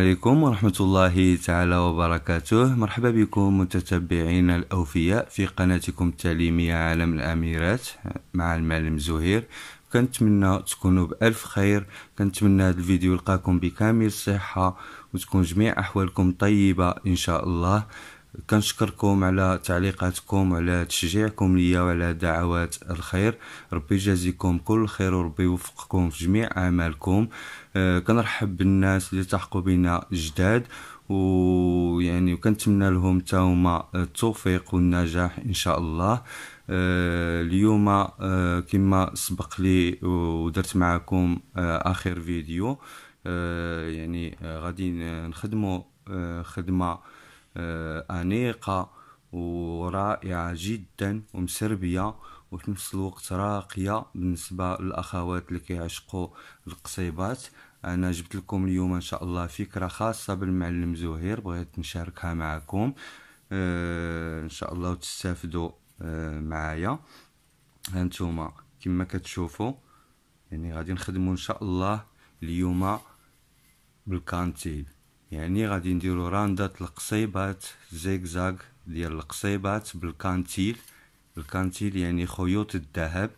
عليكم ورحمة الله تعالى وبركاته مرحبا بكم متتبعين الأوفياء في قناتكم التعليمية عالم الأميرات مع المعلم زهير كنتمنى تكونوا بألف خير كنتمنى هذا الفيديو يلقاكم بكامل الصحة وتكون جميع أحوالكم طيبة إن شاء الله كنشكركم على تعليقاتكم على تشجيعكم ليا وعلى دعوات الخير ربي يجازيكم كل خير وربي يوفقكم في جميع اعمالكم أه كنرحب بالناس اللي تحقوا بنا جداد ويعني وكنتمنى لهم تا هما التوفيق والنجاح ان شاء الله آه، اليوم آه، كما سبق لي ودرت معكم آه، اخر فيديو يعني غادي نخدموا خدمه آه، أنيقة ورائعة جدا ومسربية وفي نفس الوقت راقية بالنسبة للأخوات اللي كيعشقوا القصيبات أنا جبت لكم اليوم إن شاء الله فكرة خاصة بالمعلم زهير بغيت نشاركها معكم آه، إن شاء الله وتستافدوا آه، معايا هانتوما كما كتشوفوا يعني غادي نخدموا إن شاء الله اليوم بالكانتيل يعني غادي نديرو راندات القصيبات زيكزاك ديال القصيبات بالكانتيل الكانتيل يعني خيوط الذهب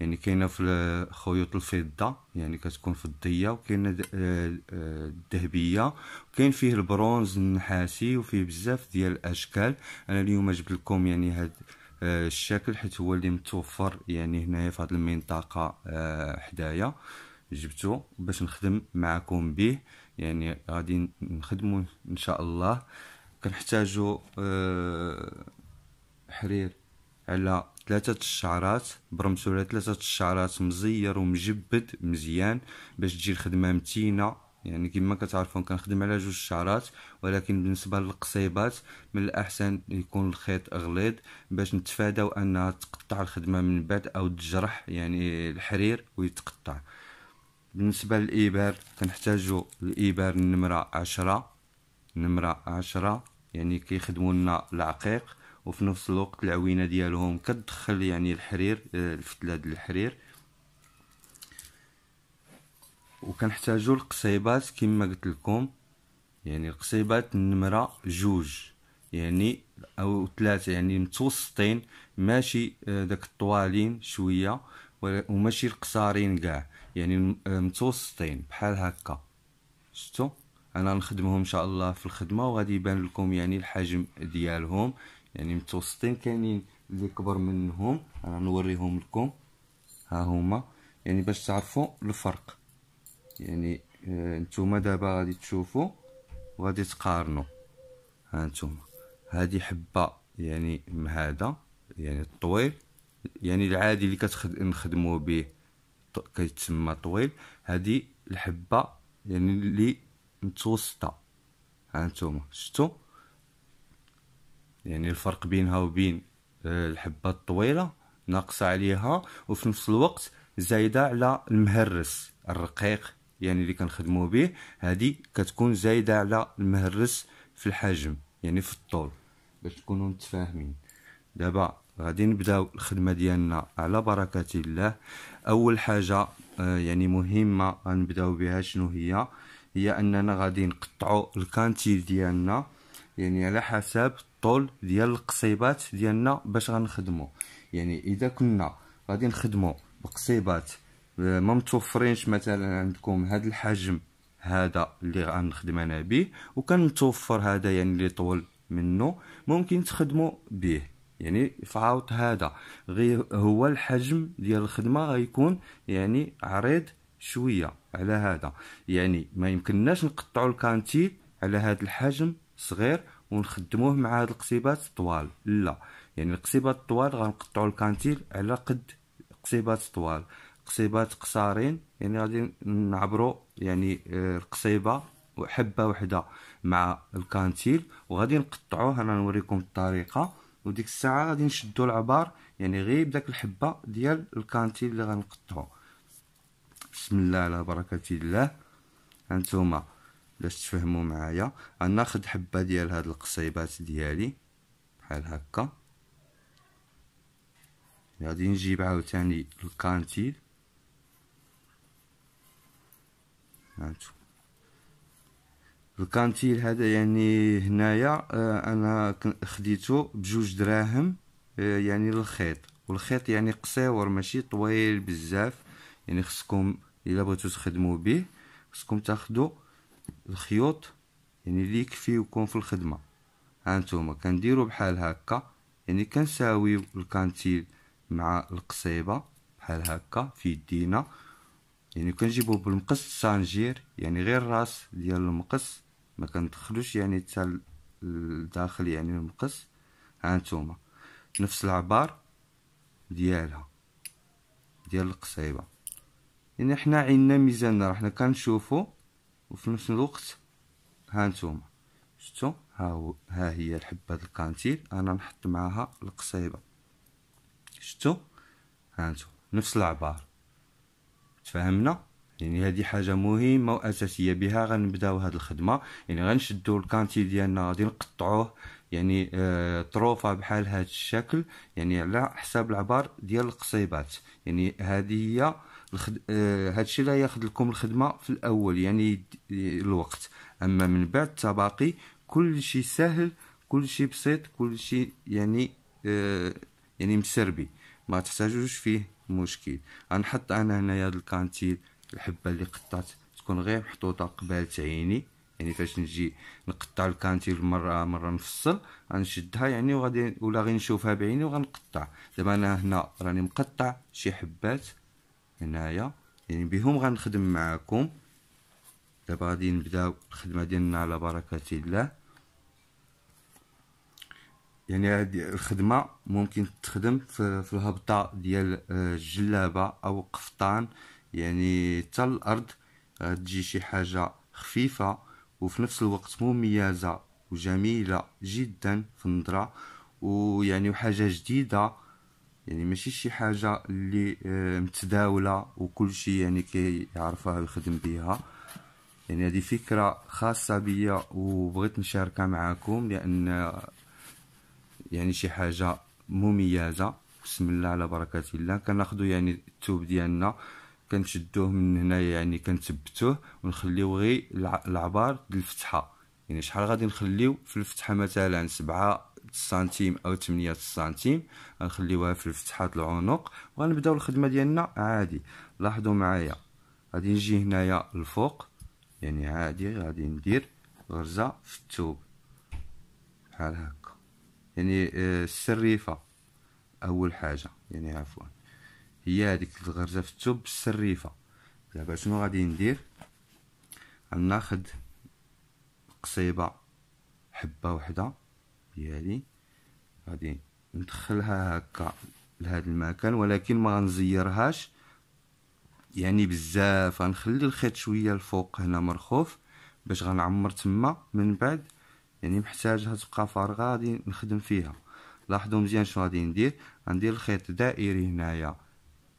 يعني كاينه في خيوط الفضه يعني كتكون فضيه وكاينه الذهبيه آه، آه، وكاين فيه البرونز النحاسي وفيه بزاف ديال الاشكال انا اليوم جبت لكم يعني هاد آه، الشكل حيت هو اللي متوفر يعني هنايا في هاد المنطقه حدايا جبتو باش نخدم معكم به يعني غادي نخدمو ان شاء الله كنحتاجو آه، حرير على ثلاثة الشعرات برمتو على ثلاثة الشعرات مزير ومجبد مزيان باش تجي الخدمة متينة يعني كما كتعرفون كنخدم على جوج الشعرات ولكن بالنسبه للقصيبات من الاحسن يكون الخيط غليظ باش نتفاداو انها تقطع الخدمه من بعد او تجرح يعني الحرير ويتقطع بالنسبة للإبر كنحتاجو الإبر النمرة عشرة نمرة عشرة يعني كيخدمو لنا العقيق وفي نفس الوقت العوينة ديالهم كتدخل يعني الحرير آه، الفتلة ديال الحرير وكنحتاجو القصيبات كما قلت لكم يعني القصيبات النمرة جوج يعني او ثلاثة يعني متوسطين ماشي آه، داك الطوالين شوية وماشي القصارين كاع يعني آه، متوسطين بحال هكا شفتوا انا نخدمهم ان شاء الله في الخدمه وغادي يبان لكم يعني الحجم ديالهم يعني متوسطين كاينين اللي كبر منهم انا نوريهم لكم ها هما يعني باش تعرفوا الفرق يعني انتوما آه، نتوما دابا غادي تشوفوا وغادي تقارنوا ها نتوما هذه حبه يعني مع هذا يعني الطويل يعني العادي اللي كتخدموا به كيتسمى طويل هادي الحبه يعني اللي متوسطه هانتوما شفتوا يعني الفرق بينها وبين آه، الحبه الطويله ناقصه عليها وفي نفس الوقت زايده على المهرس الرقيق يعني اللي كنخدمو به هذه كتكون زايده على المهرس في الحجم يعني في الطول باش تكونوا متفاهمين دابا غادي نبداو الخدمه ديالنا على بركه الله اول حاجه آه، يعني مهمه غنبداو بها شنو هي هي اننا غادي نقطعوا الكانتيل ديالنا يعني على حسب الطول ديال القصيبات ديالنا باش غنخدمو يعني اذا كنا غادي نخدمو بقصيبات آه، ما متوفرينش مثلا عندكم هذا الحجم هذا اللي غنخدم انا به وكان متوفر هذا يعني اللي طول منه ممكن تخدموا به يعني عوض هذا غير هو الحجم ديال الخدمه غيكون يعني عريض شويه على هذا يعني ما يمكنناش نقطعوا الكانتيل على هذا الحجم صغير ونخدموه مع هاد القصيبات طوال لا يعني القصيبات طوال غنقطعوا الكانتيل على قد قصيبات طوال قصيبات قصارين يعني غادي نعبروا يعني آه، القصيبه حبه وحده مع الكانتيل وغادي نقطعوه انا نوريكم الطريقه وديك الساعه غادي نشدو العبار يعني غير بداك الحبه ديال الكانتيل اللي غنقطعو بسم الله على بركه الله هانتوما باش تفهموا معايا غناخد حبه ديال هاد القصيبات ديالي بحال هكا غادي نجيب عاوتاني الكانتيل هانتوما الكانتيل هذا يعني هنايا آه، انا خديته بجوج دراهم آه، يعني للخيط والخيط يعني قصيور ماشي طويل بزاف يعني خصكم الا بغيتو تخدموا به خصكم تاخدو الخيوط يعني اللي يكفيكم في الخدمه هانتوما كنديرو بحال هكا يعني كنساويو الكانتيل مع القصيبه بحال هكا في يدينا يعني كنجيبو بالمقص سانجير يعني غير الراس ديال المقص ما كندخلوش يعني حتى الداخل يعني المقص هانتوما نفس العبار ديالها ديال القصيبه يعني حنا عندنا ميزان راه حنا كنشوفو وفي نفس الوقت هانتوما شفتو ها هو ها هي الحبه الكانتيل انا نحط معاها القصيبه شفتو هانتوما نفس العبار تفهمنا يعني هذه حاجه مهمه واساسيه بها غنبداو هذه الخدمه يعني غنشدوا الكانتي ديالنا غادي نقطعوه يعني آه طروفه بحال هذا الشكل يعني على حساب العبار ديال القصيبات يعني هذه هي الخد... آه هذا الشيء اللي ياخذ لكم الخدمه في الاول يعني الوقت اما من بعد تباقي كل شيء سهل كل شيء بسيط كل شيء يعني آه يعني مسربي ما تحتاجوش فيه مشكل غنحط انا هنايا هذا الكانتيل الحبه اللي قطعت تكون غير محطوطه قبالة عيني يعني فاش نجي نقطع الكانتير مره مره نفصل غنشدها يعني وغادي ولا غير نشوفها بعيني وغنقطع دابا انا هنا راني مقطع شي حبات هنايا يعني بهم غنخدم معاكم دابا غادي نبداو الخدمه ديالنا على بركه الله يعني هذه الخدمه ممكن تخدم في الهبطه ديال الجلابه آه، او قفطان يعني حتى الارض غتجي شي حاجه خفيفه وفي نفس الوقت مميزه وجميله جدا في النظره ويعني وحاجه جديده يعني ماشي شي حاجه اللي آه، متداوله وكل شيء يعني كيعرفها ويخدم بها يعني هذه فكره خاصه بيا وبغيت نشاركها معكم لان يعني شي حاجه مميزه بسم الله على بركه الله كناخذوا يعني التوب ديالنا كنشدوه من هنايا يعني كنثبتوه ونخليو غير العبار ديال الفتحه يعني شحال غادي نخليو في الفتحه مثلا سبعة سنتيم او 8 سنتيم غنخليوها في ديال العنق وغنبداو الخدمه ديالنا عادي لاحظوا معايا غادي نجي هنايا الفوق يعني عادي غادي ندير غرزه في الثوب بحال هكا يعني آه، السريفه اول حاجه يعني عفوا هي هذيك الغرزه في الثوب بالسريفه دابا شنو غادي ندير غناخد قصيبه حبه وحده ديالي غادي ندخلها هكا لهذا المكان ولكن ما غنزيرهاش يعني بزاف غنخلي الخيط شويه الفوق هنا مرخوف باش غنعمر تما من بعد يعني محتاجها تبقى فارغه غادي نخدم فيها لاحظوا مزيان شنو غادي ندير غندير الخيط دائري هنايا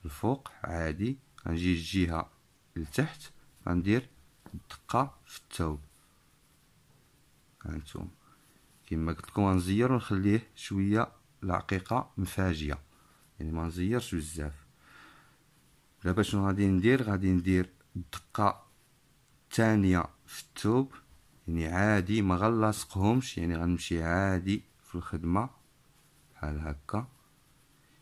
الفوق عادي غنجي الجهة لتحت غندير دقة في التو هانتوما كما قلت لكم غنزير ونخليه شويه العقيقه مفاجيه يعني ما نزيرش بزاف دابا شنو غادي ندير غادي ندير الدقه الثانيه في الثوب يعني عادي ما غنلاصقهمش يعني غنمشي عادي في الخدمه بحال هكا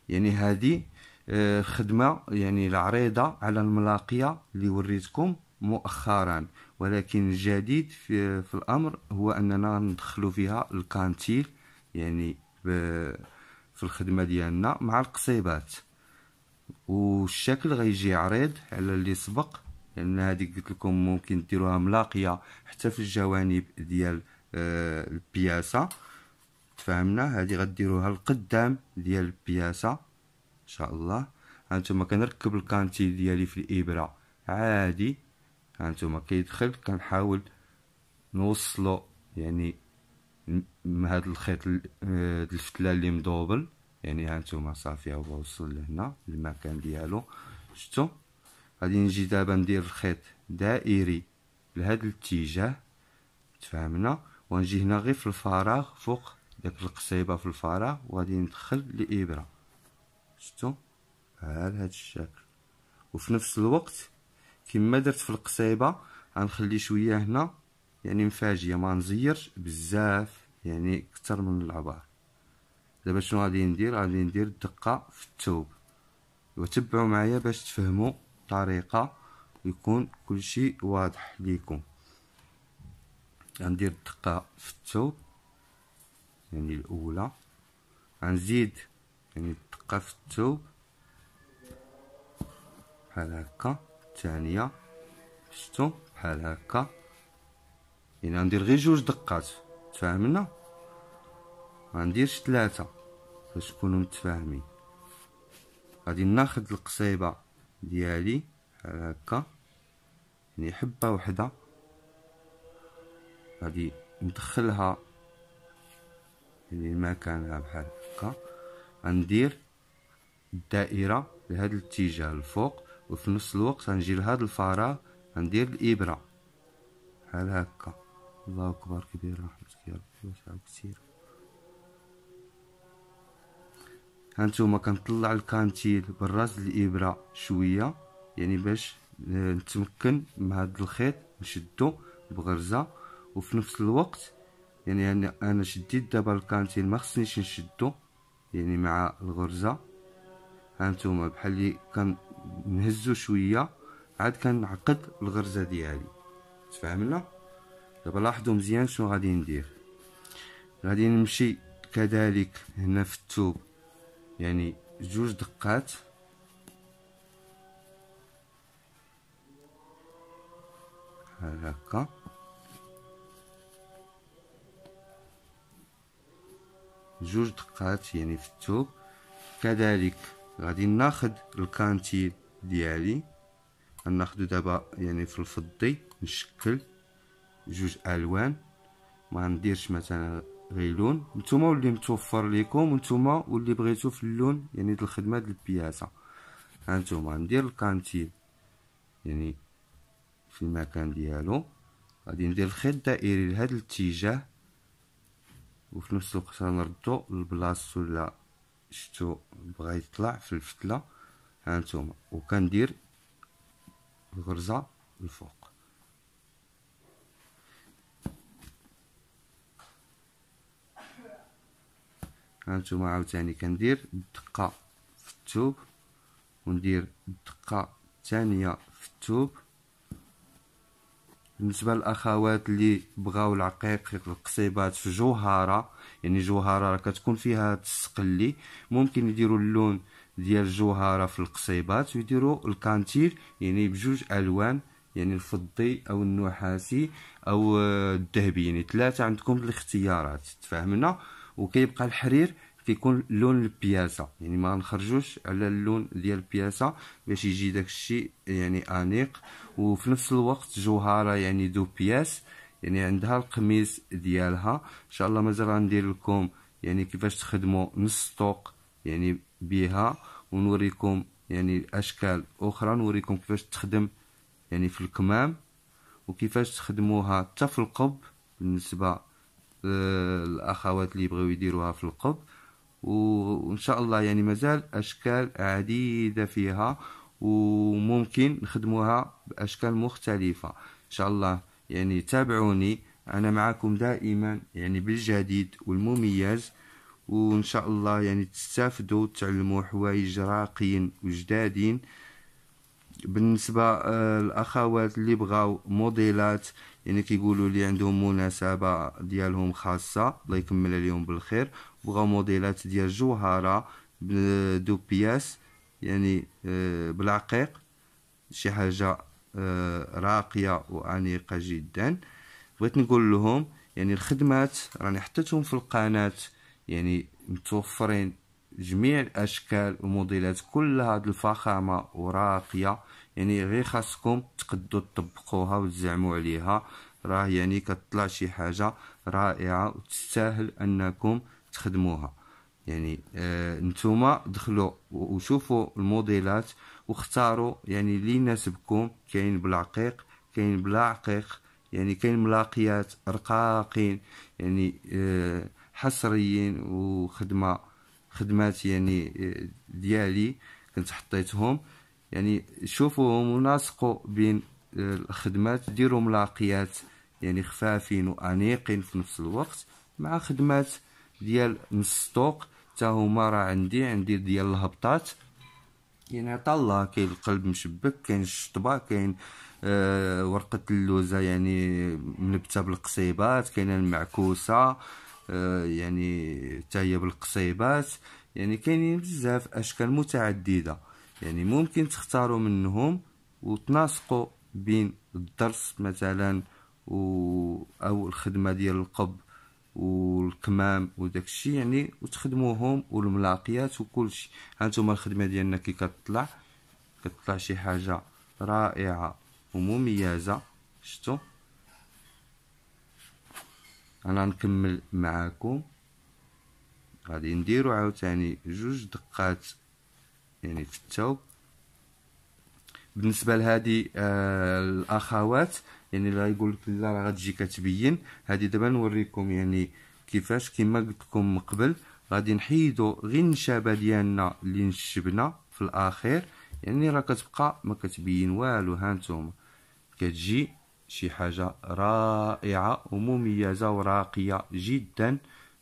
يعني هادي آه، خدمة يعني العريضة على الملاقية اللي وريتكم مؤخرا ولكن الجديد في, في الأمر هو أننا ندخلو فيها الكانتيل يعني في الخدمة ديالنا مع القصيبات والشكل غيجي عريض على اللي سبق لان يعني هذه قلت لكم ممكن ديروها ملاقيه حتى في الجوانب ديال آه، البياسه تفهمنا هذه غديروها القدام ديال البياسه شاء الله هانتوما كنركب الكانتي ديالي في الابره عادي هانتوما كيدخل كنحاول نوصلو يعني هاد الخيط آه، الفتله اللي مدوبل يعني هانتوما صافي هو وصل لهنا المكان ديالو شفتو غادي نجي دابا ندير الخيط دائري لهاد الاتجاه تفهمنا ونجي هنا غير في الفراغ فوق داك القصيبه في الفراغ وغادي ندخل الابره شفتو على هاد الشكل وفي نفس الوقت كما درت في القصيبه غنخلي شويه هنا يعني مفاجيه ما نزيرش بزاف يعني اكثر من العبار دابا شنو غادي ندير غادي ندير الدقه في الثوب وتبعوا معايا باش تفهموا الطريقه يكون كلشي واضح ليكم غندير الدقه في الثوب يعني الاولى غنزيد يعني دقة في الثوب بحال هكا الثانية شتو بحال هكا يعني غندير غير جوج دقات تفاهمنا غنديرش ثلاثة باش نكونو متفاهمين غادي ناخد القصيبة ديالي بحال هكا يعني حبة وحدة غادي ندخلها يعني المكان بحال هكا غندير الدائره لهذا الاتجاه الفوق وفي نفس الوقت غنجي لهذا الفراغ غندير الابره بحال هكا الله اكبر كبير رحمتك يا ربي واسعه كثير هانتوما كنطلع الكانتيل بالراس الابره شويه يعني باش آه، نتمكن من هذا الخيط نشدو بغرزه وفي نفس الوقت يعني انا شديت دابا الكانتيل ما خصنيش نشدو يعني مع الغرزة هانتوما بحال لي كنهزو شويه عاد كنعقد الغرزه ديالي تفاهمنا دابا لاحظوا مزيان شنو غادي ندير غادي نمشي كذلك هنا في الثوب يعني جوج دقات هكا جوج دقات يعني في الثوب كذلك غادي ناخد الكانتيل ديالي غناخدو دابا يعني في الفضي نشكل جوج الوان ما نديرش مثلا غير لون نتوما واللي متوفر ليكم نتوما واللي بغيتو في اللون يعني د الخدمه ديال البياسه هانتوما ندير الكانتيل يعني في المكان ديالو غادي ندير الخيط الدائري لهذا الاتجاه وفي نفس الوقت غنردو لبلاصتو الا شتو بغا يطلع في الفتله هانتوما وكندير الغرزه الفوق هانتوما عاوتاني كندير الدقه في الثوب وندير الدقه الثانيه في الثوب بالنسبه للاخوات اللي بغاو العقيق القصيبات في جوهره يعني جوهره راه كتكون فيها تسقلي ممكن يديروا اللون ديال الجوهره في القصيبات ويديروا الكانتير يعني بجوج الوان يعني الفضي او النحاسي او آه، الذهبي يعني ثلاثه عندكم الاختيارات تفهمنا وكيبقى الحرير كيكون لون البياسه يعني ما نخرجوش على اللون ديال البياسه باش يجي داك الشيء يعني انيق وفي نفس الوقت جوهره يعني دو بياس يعني عندها القميص ديالها ان شاء الله مازال غندير لكم يعني كيفاش تخدموا نص طوق يعني بها ونوريكم يعني اشكال اخرى نوريكم كيفاش تخدم يعني في الكمام وكيفاش تخدموها حتى في القب بالنسبه للاخوات آه، اللي يبغيو يديروها في القب وإن شاء الله يعني مازال أشكال عديدة فيها وممكن نخدموها بأشكال مختلفة إن شاء الله يعني تابعوني أنا معكم دائما يعني بالجديد والمميز وإن شاء الله يعني تستافدوا وتعلموا حوايج راقيين وجدادين بالنسبة آه، الأخوات اللي بغاو موديلات يعني كيقولوا لي عندهم مناسبة ديالهم خاصة الله يكمل عليهم بالخير بغاو موديلات ديال جوهره دو بياس يعني آه، بالعقيق شي حاجه آه، راقيه وانيقه جدا بغيت نقول لهم يعني الخدمات راني حطيتهم في القناه يعني متوفرين جميع الاشكال وموديلات كلها هاد الفخامه وراقيه يعني غير خاصكم تقدو تطبقوها وتزعموا عليها راه يعني كتطلع شي حاجه رائعه وتستاهل انكم تخدموها يعني آه نتوما دخلوا وشوفوا الموديلات واختاروا يعني اللي يناسبكم كاين بالعقيق كاين بلا عقيق يعني كاين ملاقيات رقاقين يعني آه حصريين وخدمه خدمات يعني آه، ديالي كنت حطيتهم يعني شوفوهم وناسقوا بين آه، الخدمات ديروا ملاقيات يعني خفافين وانيقين في نفس الوقت مع خدمات ديال نص الطوق حتى هما راه عندي عندي ديال الهبطات عطا الله كاين القلب مشبك كاين الشطبه كاين آه ورقه اللوزه يعني منبته بالقصيبات كاينه المعكوسه آه يعني حتى هي بالقصيبات يعني كاينين بزاف اشكال متعدده يعني ممكن تختاروا منهم وتناسقوا بين الدرس مثلا و او الخدمه ديال القب والكمام وداك الشيء يعني وتخدموهم والملاقيات شيء هانتوما الخدمه ديالنا كي كتطلع كتطلع شي حاجه رائعه ومميزه شفتوا انا نكمل معاكم غادي نديرو عاوتاني جوج دقات يعني في الثوب بالنسبه لهذه آه، الاخوات يعني اللي يقول لك لا راه غتجي كتبين هذه دابا نوريكم يعني كيفاش كما قلت لكم من قبل غادي نحيدو غير النشابه ديالنا اللي نشبنا في الاخير يعني راه كتبقى ما كتبين والو هانتوما كتجي شي حاجه رائعه ومميزه وراقيه جدا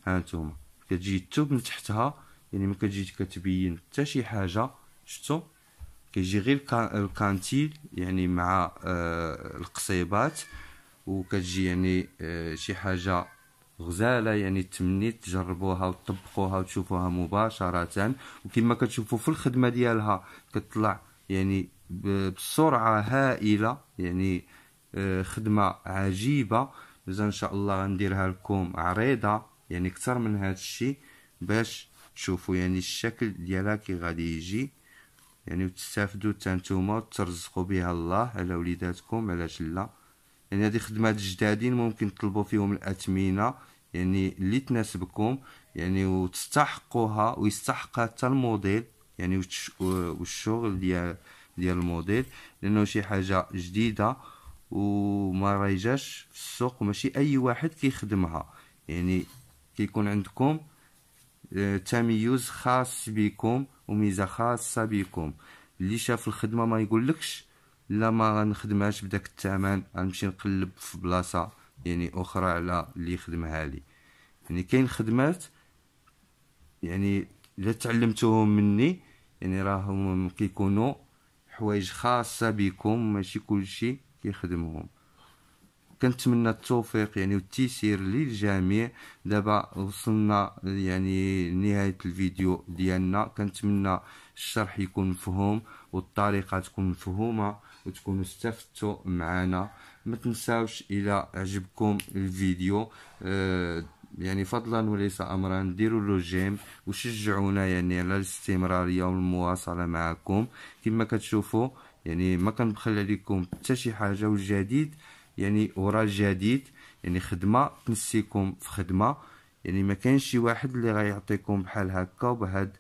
هانتوما كتجي التوب من تحتها يعني ما كتجي كتبين حتى شي حاجه شفتوا كيجي غير الكانتيل يعني مع آه، القصيبات وكتجي يعني آه، شي حاجه غزاله يعني تمنيت تجربوها وتطبقوها وتشوفوها مباشره وكما كتشوفوا في الخدمه ديالها كتطلع يعني بسرعه هائله يعني آه، خدمه عجيبه اذا ان شاء الله غنديرها لكم عريضه يعني اكثر من هذا الشيء باش تشوفوا يعني الشكل ديالها كي غادي يجي يعني وتستافدوا حتى نتوما ترزقوا بها الله على وليداتكم علاش لا يعني هذه خدمات جدادين ممكن تطلبوا فيهم الاثمنه يعني اللي تناسبكم يعني وتستحقوها ويستحقها حتى الموديل يعني والشغل ديال ديال الموديل لانه شي حاجه جديده وما رايجاش في السوق ماشي اي واحد كيخدمها يعني كيكون عندكم تميز خاص بيكم وميزه خاصه بيكم اللي شاف الخدمه ما يقولكش لا ما غنخدمهاش بداك الثمن غنمشي نقلب في بلاصه يعني اخرى على اللي يخدمها لي يعني كاين خدمات يعني لا تعلمتوهم مني يعني راهم كيكونوا حوايج خاصه بكم ماشي كلشي كيخدمهم كنتمنى التوفيق يعني والتيسير للجميع دابا وصلنا يعني لنهايه الفيديو ديالنا كنتمنى الشرح يكون مفهوم والطريقه تكون مفهومه وتكونوا استفدتوا معنا ما تنساوش الى عجبكم الفيديو آه يعني فضلا وليس امرا ديروا له جيم وشجعونا يعني على الاستمراريه والمواصله معكم كما كتشوفوا يعني ما كنبخل عليكم حتى شي حاجه والجديد يعني وراء جديد يعني خدمه تنسيكم في خدمه يعني ما كاينش شي واحد اللي غيعطيكم بحال هكا وبهاد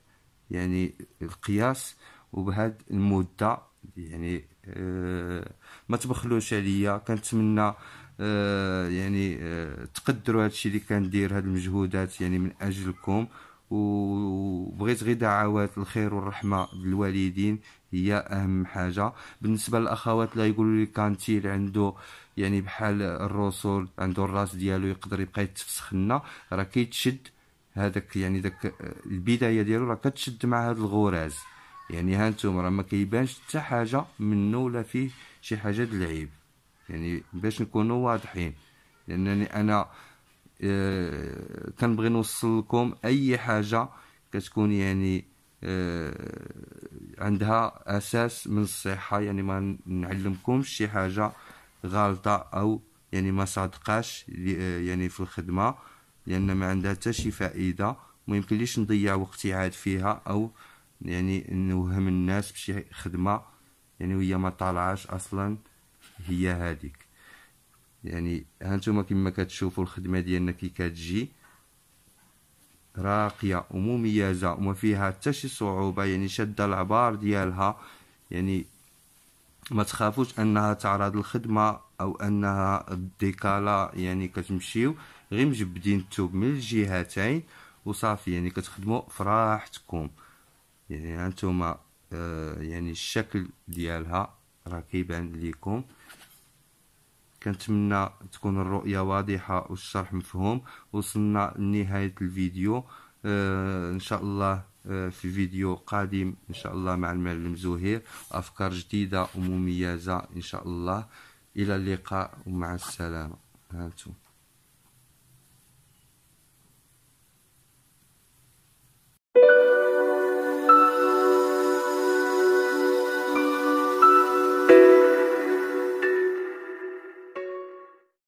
يعني القياس وبهاد المده يعني آه ما تبخلوش عليا كنتمنى آه يعني آه تقدروا هادشي اللي كندير هاد المجهودات يعني من اجلكم وبغيت غير دعوات الخير والرحمه للوالدين هي اهم حاجه بالنسبه للاخوات اللي يقولوا لي كانتي اللي عنده يعني بحال الرسول عنده الراس ديالو يقدر يبقى يتفسخ لنا راه كيتشد هذاك يعني داك البدايه ديالو راه كتشد مع هذا الغراز يعني هانتوما راه ما كيبانش حتى حاجه منه ولا فيه شي حاجه د العيب يعني باش نكونوا واضحين لانني انا آه كنبغي نوصل لكم اي حاجه كتكون يعني آه عندها اساس من الصحه يعني ما نعلمكمش شي حاجه غالطه او يعني ما صادقاش آه، يعني في الخدمه لان ما عندها حتى شي فائده ما يمكنليش نضيع وقتي عاد فيها او يعني نوهم الناس بشي خدمه يعني وهي ما طالعاش اصلا هي هذيك يعني هانتوما كما كتشوفوا الخدمه ديالنا كي كتجي راقيه ومميزه وما فيها حتى شي صعوبه يعني شاده العبار ديالها يعني ما تخافوش انها تعرض الخدمه او انها الديكاله يعني كتمشيو غير مجبدين الثوب من الجهتين وصافي يعني كتخدموا فراحتكم يعني انتم آه يعني الشكل ديالها راه كيبان ليكم كنتمنى تكون الرؤيه واضحه والشرح مفهوم وصلنا لنهايه الفيديو آه ان شاء الله آه، في فيديو قادم إن شاء الله مع المعلم زهير أفكار جديدة ومميزة إن شاء الله إلى اللقاء ومع السلامة هانتم